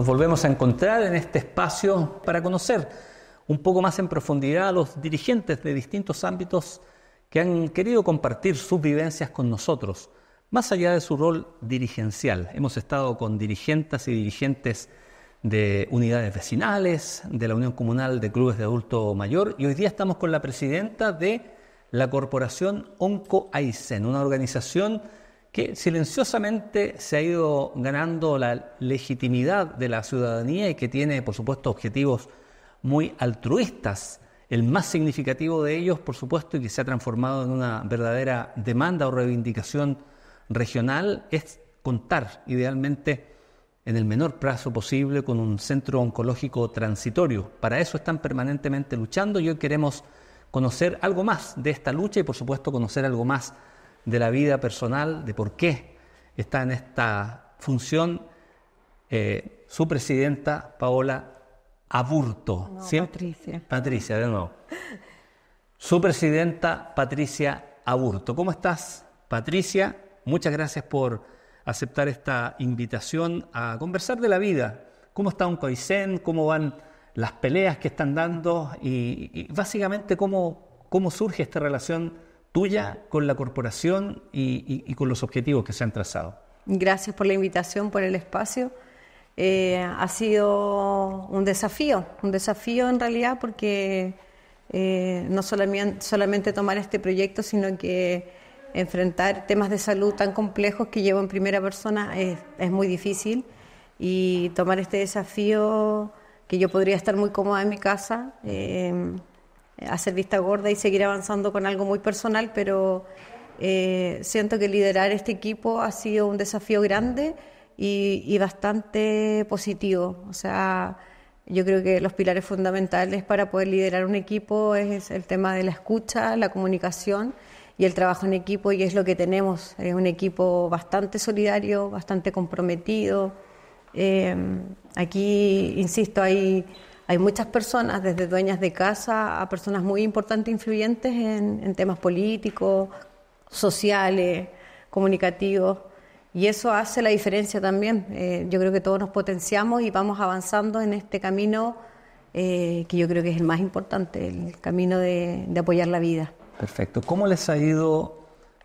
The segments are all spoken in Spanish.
Nos volvemos a encontrar en este espacio para conocer un poco más en profundidad a los dirigentes de distintos ámbitos que han querido compartir sus vivencias con nosotros, más allá de su rol dirigencial. Hemos estado con dirigentes y dirigentes de unidades vecinales, de la Unión Comunal de Clubes de Adulto Mayor y hoy día estamos con la presidenta de la Corporación Onco Aysen, una organización que silenciosamente se ha ido ganando la legitimidad de la ciudadanía y que tiene, por supuesto, objetivos muy altruistas. El más significativo de ellos, por supuesto, y que se ha transformado en una verdadera demanda o reivindicación regional, es contar, idealmente, en el menor plazo posible con un centro oncológico transitorio. Para eso están permanentemente luchando y hoy queremos conocer algo más de esta lucha y, por supuesto, conocer algo más de la vida personal, de por qué está en esta función eh, su presidenta Paola Aburto. No, Patricia. Patricia, de nuevo. Su presidenta Patricia Aburto. ¿Cómo estás, Patricia? Muchas gracias por aceptar esta invitación a conversar de la vida. ¿Cómo está un Coisen? ¿Cómo van las peleas que están dando? Y, básicamente, ¿cómo, ¿cómo surge esta relación? tuya con la corporación y, con los objetivos que se han trazado. Gracias por la invitación, por el espacio. Eh, ha sido un desafío, un desafío en realidad porque eh, no solamente, tomar este proyecto, sino que enfrentar temas de salud tan complejos que llevo en primera persona es, muy difícil y tomar este desafío que yo podría estar muy cómoda en mi casa, eh, hacer vista gorda y seguir avanzando con algo muy personal, pero eh, siento que liderar este equipo ha sido un desafío grande y, bastante positivo. O sea, yo creo que los pilares fundamentales para poder liderar un equipo es el tema de la escucha, la comunicación y el trabajo en equipo, y es lo que tenemos. Es un equipo bastante solidario, bastante comprometido. Eh, aquí, insisto, hay hay muchas personas, desde dueñas de casa a personas muy importantes, influyentes en, temas políticos, sociales, comunicativos. Y eso hace la diferencia también. Eh, yo creo que todos nos potenciamos y vamos avanzando en este camino eh, que yo creo que es el más importante, el camino de, apoyar la vida. Perfecto. ¿Cómo les ha ido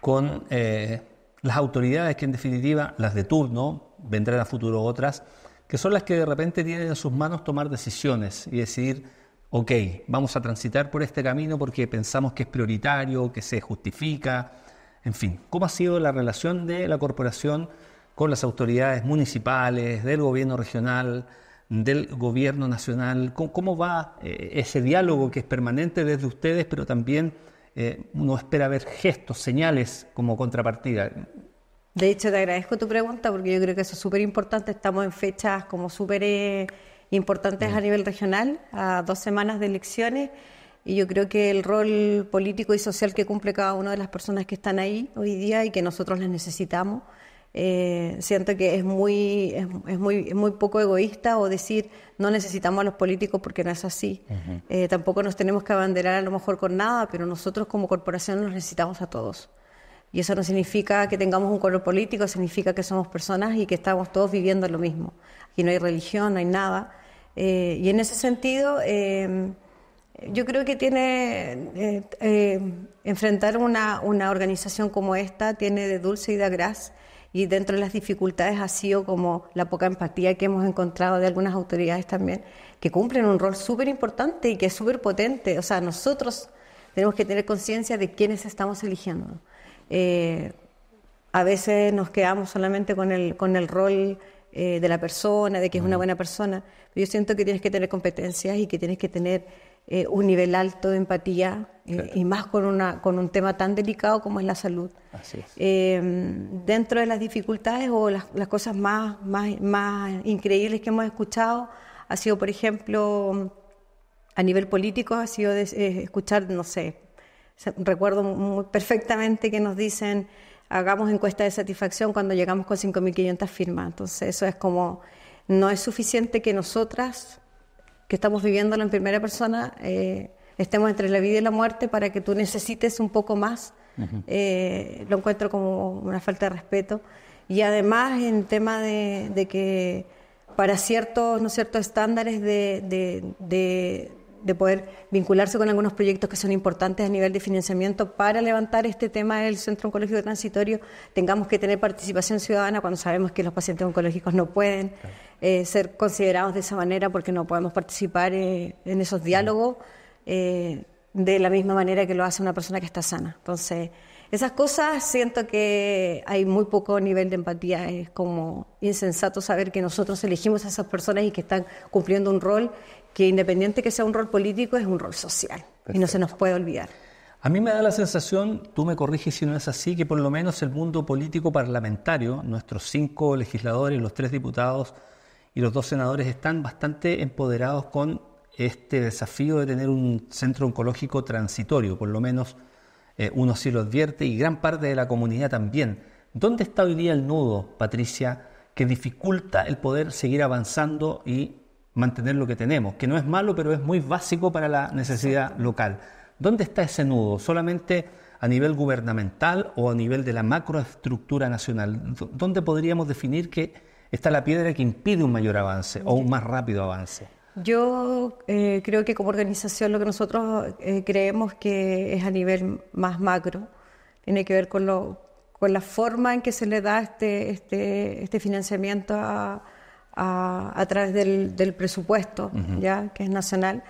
con eh, las autoridades que en definitiva, las de turno, vendrán a futuro otras, que son las que de repente tienen en sus manos tomar decisiones y decidir, ok, vamos a transitar por este camino porque pensamos que es prioritario, que se justifica, en fin, ¿cómo ha sido la relación de la corporación con las autoridades municipales, del gobierno regional, del gobierno nacional? ¿Cómo, va eh, ese diálogo que es permanente desde ustedes, pero también eh, uno espera ver gestos, señales como contrapartida? De hecho, te agradezco tu pregunta porque yo creo que eso es súper importante. Estamos en fechas como súper eh, importantes a mm. nivel regional, a dos semanas de elecciones. Y yo creo que el rol político y social que cumple cada una de las personas que están ahí hoy día y que nosotros las necesitamos, eh, siento que es muy, es, muy, muy poco egoísta o decir no necesitamos a los políticos porque no es así. Eh, tampoco nos tenemos que abanderar a lo mejor con nada, pero nosotros como corporación los necesitamos a todos. Y eso no significa que tengamos un color político, significa que somos personas y que estamos todos viviendo lo mismo. Aquí no hay religión, no hay nada. Eh, y en ese sentido, eh, yo creo que tiene eh, enfrentar una, una, organización como esta tiene de dulce y de gras. Y dentro de las dificultades ha sido como la poca empatía que hemos encontrado de algunas autoridades también, que cumplen un rol súper importante y que es súper potente. O sea, nosotros tenemos que tener conciencia de quiénes estamos eligiendo eh, a veces nos quedamos solamente con el, con el rol eh, de la persona, de que es una mm. buena persona. yo siento que tienes que tener competencias y que tienes que tener eh, un nivel alto de empatía y más con, una, con un tema tan delicado como es la salud. dentro de las dificultades o las, cosas más, más increíbles que hemos escuchado ha sido, por ejemplo, a nivel político, ha sido escuchar, no sé, Recuerdo perfectamente que nos dicen, hagamos encuesta de satisfacción cuando llegamos con 5.500 firmas. Entonces, eso es como, no es suficiente que nosotras, que estamos viviéndolo en primera persona, eh, estemos entre la vida y la muerte para que tú necesites un poco más. Eh, lo encuentro como una falta de respeto. Y además, en tema de, que para ciertos, ¿no ciertos estándares de de poder vincularse con algunos proyectos que son importantes a nivel de financiamiento para levantar este tema del centro oncológico transitorio, tengamos que tener participación ciudadana cuando sabemos que los pacientes oncológicos no pueden eh, ser considerados de esa manera porque no podemos participar eh, en esos diálogos eh, de la misma manera que lo hace una persona que está sana. Entonces, esas cosas siento que hay muy poco nivel de empatía. Es como insensato saber que nosotros elegimos a esas personas y que están cumpliendo un rol que independiente que sea un rol político, es un rol social y no se nos puede olvidar. A mí me da la sensación, tú me corriges si no es así, que por lo menos el mundo político parlamentario, nuestros cinco legisladores, los tres diputados y los dos senadores están bastante empoderados con este desafío de tener un centro oncológico transitorio, por lo menos eh, uno sí lo advierte y gran parte de la comunidad también. ¿Dónde está hoy día el nudo, Patricia, que dificulta el poder seguir avanzando y mantener lo que tenemos, que no es malo, pero es muy básico para la necesidad local. ¿Dónde está ese nudo? ¿Solamente a nivel gubernamental o a nivel de la macroestructura nacional? ¿Dónde podríamos definir que está la piedra que impide un mayor avance o un más rápido avance? Yo eh, creo que como organización lo que nosotros eh, creemos que es a nivel más macro, tiene que ver con, lo, con la forma en que se le da este, este, este financiamiento a a, través del, presupuesto, ya que es nacional,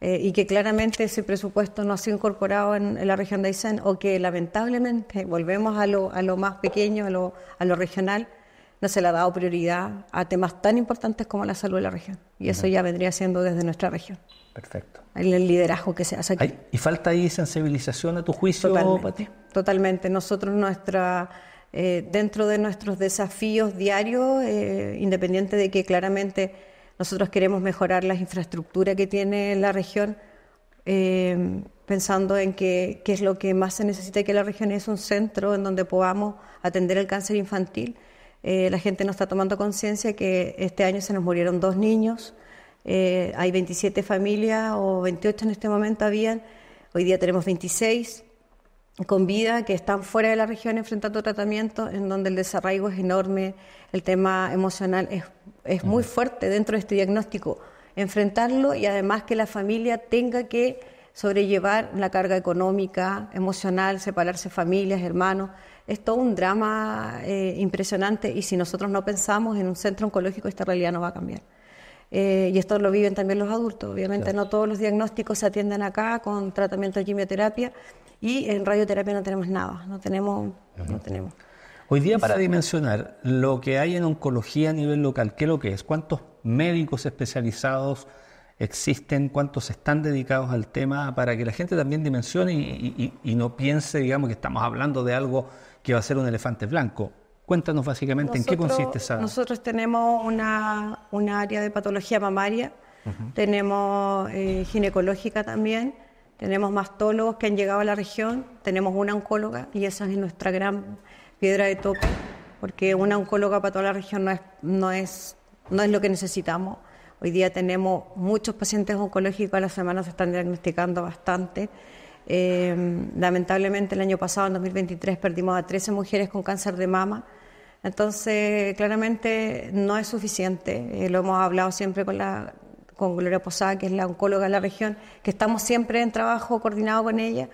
eh, y que claramente ese presupuesto no ha sido incorporado en, la región de Aysén, o que lamentablemente, volvemos a lo, a lo más pequeño, a lo, a lo regional, no se le ha dado prioridad a temas tan importantes como la salud de la región. Y eso ya vendría siendo desde nuestra región. Perfecto. El, liderazgo que se hace aquí. ¿Y falta ahí sensibilización a tu juicio, Totalmente. Nosotros, nuestra eh, dentro de nuestros desafíos diarios, eh, independiente de que claramente nosotros queremos mejorar las infraestructuras que tiene la región, eh, pensando en que, qué es lo que más se necesita que la región es un centro en donde podamos atender el cáncer infantil. la gente no está tomando conciencia que este año se nos murieron dos niños, hay 27 familias o 28 en este momento habían, hoy día tenemos 26 con vida que están fuera de la región enfrentando tratamientos en donde el desarraigo es enorme, el tema emocional es, muy fuerte dentro de este diagnóstico. Enfrentarlo y además que la familia tenga que sobrellevar la carga económica, emocional, separarse familias, hermanos. Es todo un drama eh, impresionante y si nosotros no pensamos en un centro oncológico esta realidad no va a cambiar. Eh, y esto lo viven también los adultos. Obviamente no todos los diagnósticos se atienden acá con tratamiento de quimioterapia y en radioterapia no tenemos nada, no tenemos, no tenemos. Hoy día para dimensionar lo que hay en oncología a nivel local, ¿qué es lo que es? ¿Cuántos médicos especializados existen? ¿Cuántos están dedicados al tema? Para que la gente también dimensione y, no piense, digamos, que estamos hablando de algo que va a ser un elefante blanco. Cuéntanos básicamente en qué consiste esa. Nosotros tenemos una, área de patología mamaria, tenemos eh, ginecológica también, tenemos mastólogos que han llegado a la región, tenemos una oncóloga y esa es nuestra gran piedra de toque, porque una oncóloga para toda la región no es, no es, no es lo que necesitamos. Hoy día tenemos muchos pacientes oncológicos, a las semana se están diagnosticando bastante. Eh, lamentablemente el año pasado, en 2023, perdimos a 13 mujeres con cáncer de mama. Entonces, claramente no es suficiente. Eh, lo hemos hablado siempre con la, con Gloria Posada, que es la oncóloga de la región, que estamos siempre en trabajo coordinado con ella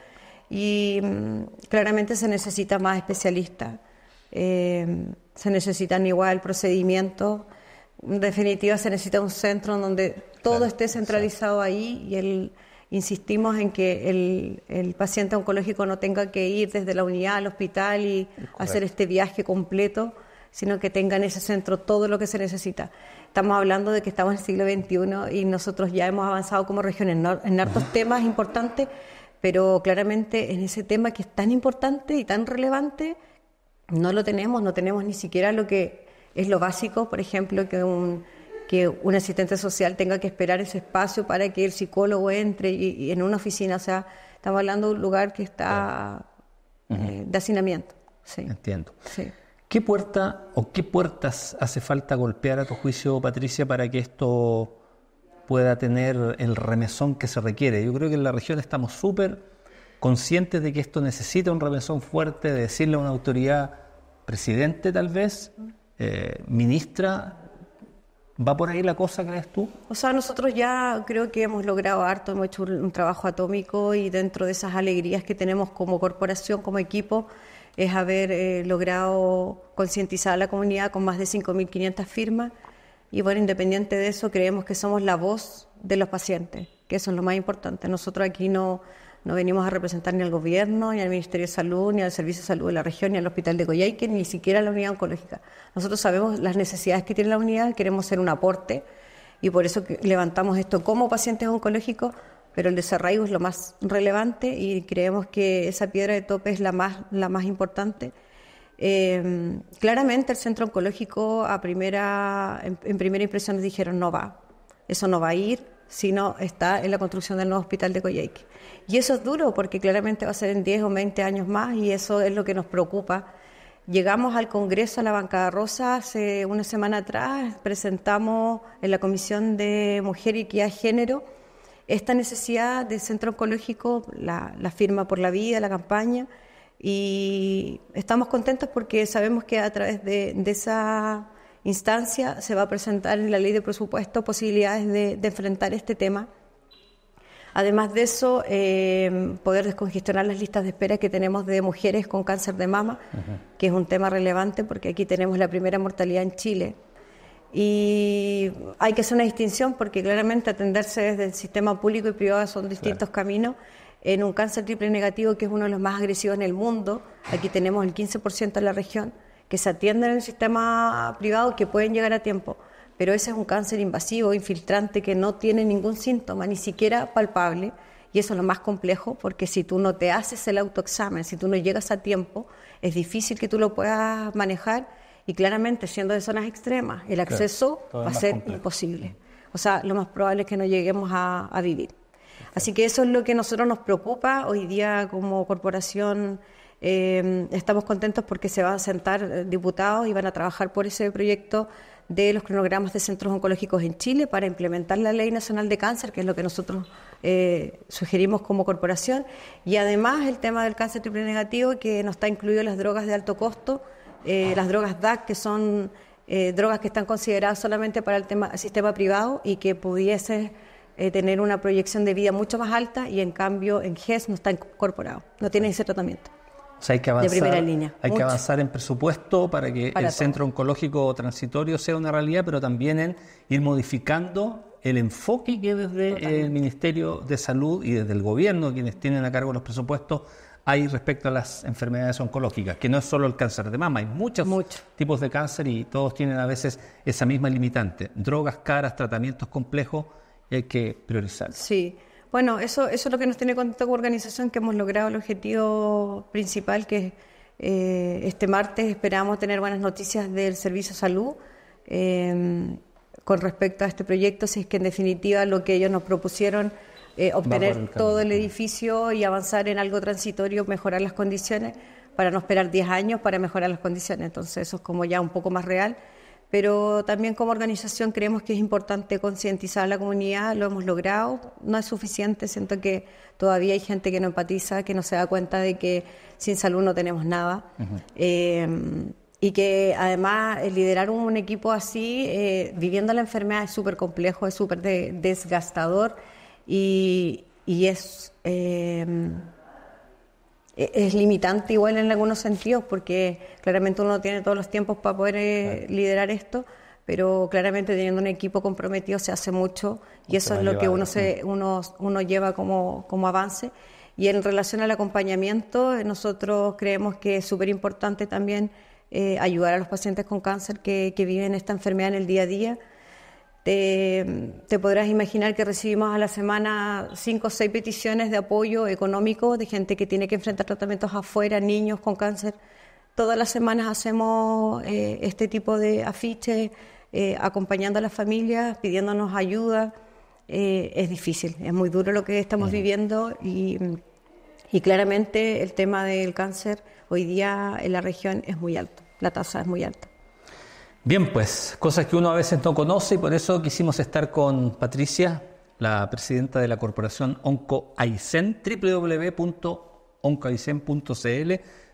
y mm, claramente se necesita más especialista, em, se necesitan igual procedimientos, en definitiva se necesita un centro donde todo esté centralizado ahí y insistimos en que el, paciente oncológico no tenga que ir desde la unidad al hospital y hacer este viaje completo sino que tenga en ese centro todo lo que se necesita. Estamos hablando de que estamos en el siglo XXI y nosotros ya hemos avanzado como región en, hartos temas importantes, pero claramente en ese tema que es tan importante y tan relevante, no lo tenemos, no tenemos ni siquiera lo que es lo básico, por ejemplo, que un, que un asistente social tenga que esperar ese espacio para que el psicólogo entre y, en una oficina, o sea, estamos hablando de un lugar que está eh, de hacinamiento. Entiendo. Sí. ¿Qué puerta o qué puertas hace falta golpear a tu juicio, Patricia, para que esto pueda tener el remesón que se requiere? Yo creo que en la región estamos súper conscientes de que esto necesita un remesón fuerte, de decirle a una autoridad, presidente tal vez, eh, ministra, ¿Va por ahí la cosa, crees tú? O sea, nosotros ya creo que hemos logrado harto, hemos hecho un, trabajo atómico y dentro de esas alegrías que tenemos como corporación, como equipo, es haber eh, logrado concientizar a la comunidad con más de 5.500 firmas y bueno, independiente de eso, creemos que somos la voz de los pacientes, que eso es lo más importante. Nosotros aquí no, no venimos a representar ni al gobierno, ni al Ministerio de Salud, ni al Servicio de Salud de la región, ni al Hospital de Coyhaique, ni siquiera a la unidad oncológica. Nosotros sabemos las necesidades que tiene la unidad, queremos ser un aporte y por eso levantamos esto como pacientes oncológicos pero el desarraigo es lo más relevante y creemos que esa piedra de tope es la más, la más importante. Eh, claramente el centro oncológico a primera, en, primera impresión nos dijeron no va, eso no va a ir, sino está en la construcción del nuevo hospital de Coyhaique. Y eso es duro porque claramente va a ser en 10 o 20 años más y eso es lo que nos preocupa. Llegamos al Congreso a la Bancada Rosa hace una semana atrás, presentamos en la Comisión de Mujer y Equidad Género esta necesidad del centro oncológico, la, firma por la vida, la campaña, y estamos contentos porque sabemos que a través de, esa instancia se va a presentar en la ley de presupuesto posibilidades de, enfrentar este tema. Además de eso, eh, poder descongestionar las listas de espera que tenemos de mujeres con cáncer de mama, que es un tema relevante porque aquí tenemos la primera mortalidad en Chile y hay que hacer una distinción porque claramente atenderse desde el sistema público y privado son distintos caminos. En un cáncer triple negativo, que es uno de los más agresivos en el mundo, aquí tenemos el 15% de la región que se atienden en el sistema privado que pueden llegar a tiempo. Pero ese es un cáncer invasivo, infiltrante, que no tiene ningún síntoma, ni siquiera palpable. Y eso es lo más complejo, porque si tú no te haces el autoexamen, si tú no llegas a tiempo, es difícil que tú lo puedas manejar y claramente, siendo de zonas extremas, el acceso va a ser imposible. O sea, lo más probable es que no lleguemos a, vivir. Así que eso es lo que nosotros nos preocupa. Hoy día, como corporación, em, estamos contentos porque se van a sentar eh, diputados y van a trabajar por ese proyecto de los cronogramas de centros oncológicos en Chile para implementar la Ley Nacional de Cáncer, que es lo que nosotros eh, sugerimos como corporación, y además el tema del cáncer triple negativo, que no está incluido en las drogas de alto costo, eh, las drogas DAC, que son eh, drogas que están consideradas solamente para el, tema, sistema privado y que pudiese eh, tener una proyección de vida mucho más alta y en cambio en GES no está incorporado, no tiene ese tratamiento. hay que avanzar, de primera línea. Hay que avanzar en presupuesto para que el centro oncológico transitorio sea una realidad, pero también en ir modificando el enfoque que desde el Ministerio de Salud y desde el gobierno, quienes tienen a cargo los presupuestos, hay respecto a las enfermedades oncológicas, que no es solo el cáncer de mama, hay muchos tipos de cáncer y todos tienen a veces esa misma limitante. Drogas caras, tratamientos complejos, hay que priorizar. Sí, bueno, eso, eso es lo que nos tiene contento la organización, que hemos logrado el objetivo principal, que eh, este martes esperamos tener buenas noticias del Servicio de Salud. Eh, con respecto a este proyecto, si es que en definitiva lo que ellos nos propusieron eh, obtener todo el edificio y avanzar en algo transitorio, mejorar las condiciones, para no esperar 10 años para mejorar las condiciones. Entonces eso es como ya un poco más real. Pero también como organización creemos que es importante concientizar a la comunidad, lo hemos logrado, no es suficiente, siento que todavía hay gente que no empatiza, que no se da cuenta de que sin salud no tenemos nada. Eh, y que además eh, liderar un equipo así, viviendo la enfermedad, es súper complejo, es súper desgastador y, es, em, e, es limitante igual en algunos sentidos, porque claramente uno no tiene todos los tiempos para poder eh, liderar esto, pero claramente teniendo un equipo comprometido se hace mucho y eso es lo que uno, se, uno, uno lleva como, avance. Y en relación al acompañamiento, eh, nosotros creemos que es súper importante también eh, ayudar a los pacientes con cáncer que, que viven esta enfermedad en el día a día. Te, podrás imaginar que recibimos a la semana cinco o seis peticiones de apoyo económico de gente que tiene que enfrentar tratamientos afuera, niños con cáncer. Todas las semanas hacemos eh, este tipo de afiches, eh, acompañando a las familias, pidiéndonos ayuda. Eh, es difícil, es muy duro lo que estamos viviendo y claramente el tema del cáncer hoy día en la región es muy alto, la tasa es muy alta. Bien, pues, cosas que uno a veces no conoce y por eso quisimos estar con Patricia, la presidenta de la corporación Onco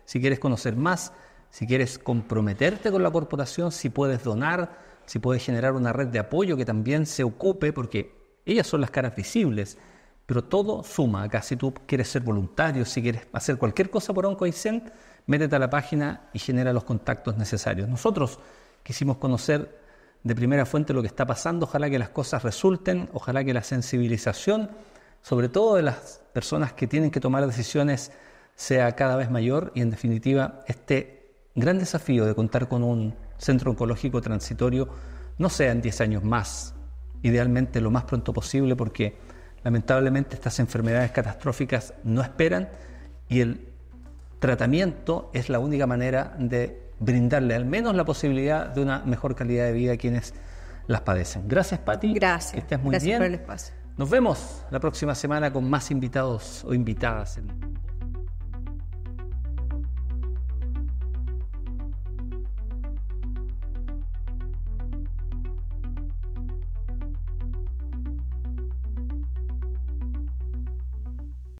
si quieres conocer más, si quieres comprometerte con la corporación, si puedes donar, si puedes generar una red de apoyo que también se ocupe, porque ellas son las caras visibles, pero todo suma acá. Si tú quieres ser voluntario, si quieres hacer cualquier cosa por Onco métete a la página y genera los contactos necesarios. Nosotros Quisimos conocer de primera fuente lo que está pasando, ojalá que las cosas resulten, ojalá que la sensibilización, sobre todo de las personas que tienen que tomar decisiones, sea cada vez mayor y en definitiva este gran desafío de contar con un centro oncológico transitorio no sea en 10 años más, idealmente lo más pronto posible porque lamentablemente estas enfermedades catastróficas no esperan y el tratamiento es la única manera de brindarle al menos la posibilidad de una mejor calidad de vida a quienes las padecen. Gracias, Pati. Gracias. Estás muy Gracias por el espacio. Nos vemos la próxima semana con más invitados o invitadas. En...